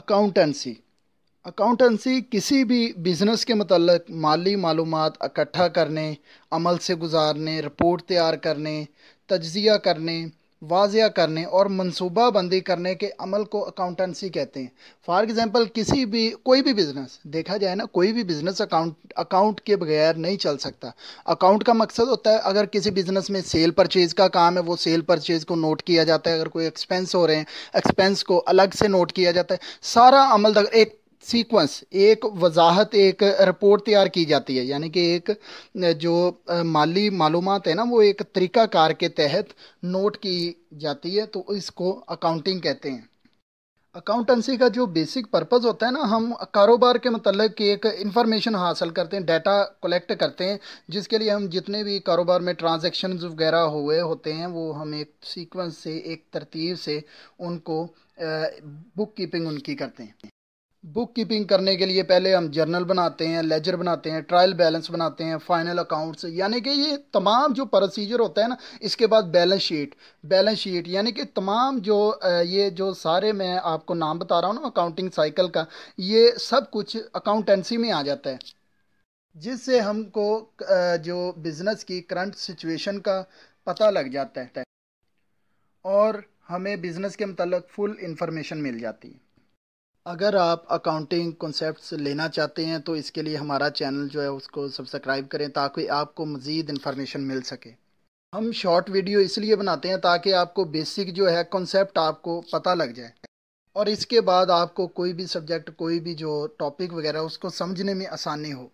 accountancy accountancy किसी भी business के मतलब माली मालूम इकट्ठा करने अमल से गुजारने रिपोर्ट तैयार करने तजिया करने वाजिया करने और मनसूबाबंदी करने के अमल को अकाउंटेंसी कहते हैं फॉर एग्ज़ाम्पल किसी भी कोई भी बिज़नेस देखा जाए ना कोई भी बिज़नेस अकाउंट अकाउंट के बगैर नहीं चल सकता अकाउंट का मकसद होता है अगर किसी बिज़नेस में सेल परचेज़ का काम है वो सेल परचेज़ को नोट किया जाता है अगर कोई एक्सपेंस हो रहे हैं एक्सपेंस को अलग से नोट किया जाता है सारा अमल एक सीक्वेंस एक वजाहत एक रिपोर्ट तैयार की जाती है यानी कि एक जो माली मालूम है ना वो एक तरीकाकार के तहत नोट की जाती है तो इसको अकाउंटिंग कहते हैं अकाउंटेंसी का जो बेसिक पर्पज़ होता है ना हम कारोबार के मतलब की एक इंफॉर्मेशन हासिल करते हैं डाटा कलेक्ट करते हैं जिसके लिए हम जितने भी कारोबार में ट्रांजेक्शन वगैरह हुए होते हैं वो हम एक सीक्वेंस से एक तरतीब से उनको बुक कीपिंग उनकी करते हैं बुक कीपिंग करने के लिए पहले हम जर्नल बनाते हैं लेजर बनाते हैं ट्रायल बैलेंस बनाते हैं फाइनल अकाउंट्स यानी कि ये तमाम जो प्रोसीजर होता है ना इसके बाद बैलेंस शीट बैलेंस शीट यानी कि तमाम जो ये जो सारे मैं आपको नाम बता रहा हूँ ना अकाउंटिंग साइकिल का ये सब कुछ अकाउंटेंसी में आ जाता है जिससे हमको जो बिज़नेस की करंट सिचुएशन का पता लग जाता है और हमें बिज़नेस के मतलब फ़ुल इंफॉर्मेशन मिल जाती है अगर आप अकाउंटिंग कॉन्सेप्ट्स लेना चाहते हैं तो इसके लिए हमारा चैनल जो है उसको सब्सक्राइब करें ताकि आपको मज़ीद इन्फॉर्मेशन मिल सके हम शॉर्ट वीडियो इसलिए बनाते हैं ताकि आपको बेसिक जो है कॉन्सेप्ट आपको पता लग जाए और इसके बाद आपको कोई भी सब्जेक्ट कोई भी जो टॉपिक वगैरह उसको समझने में आसानी हो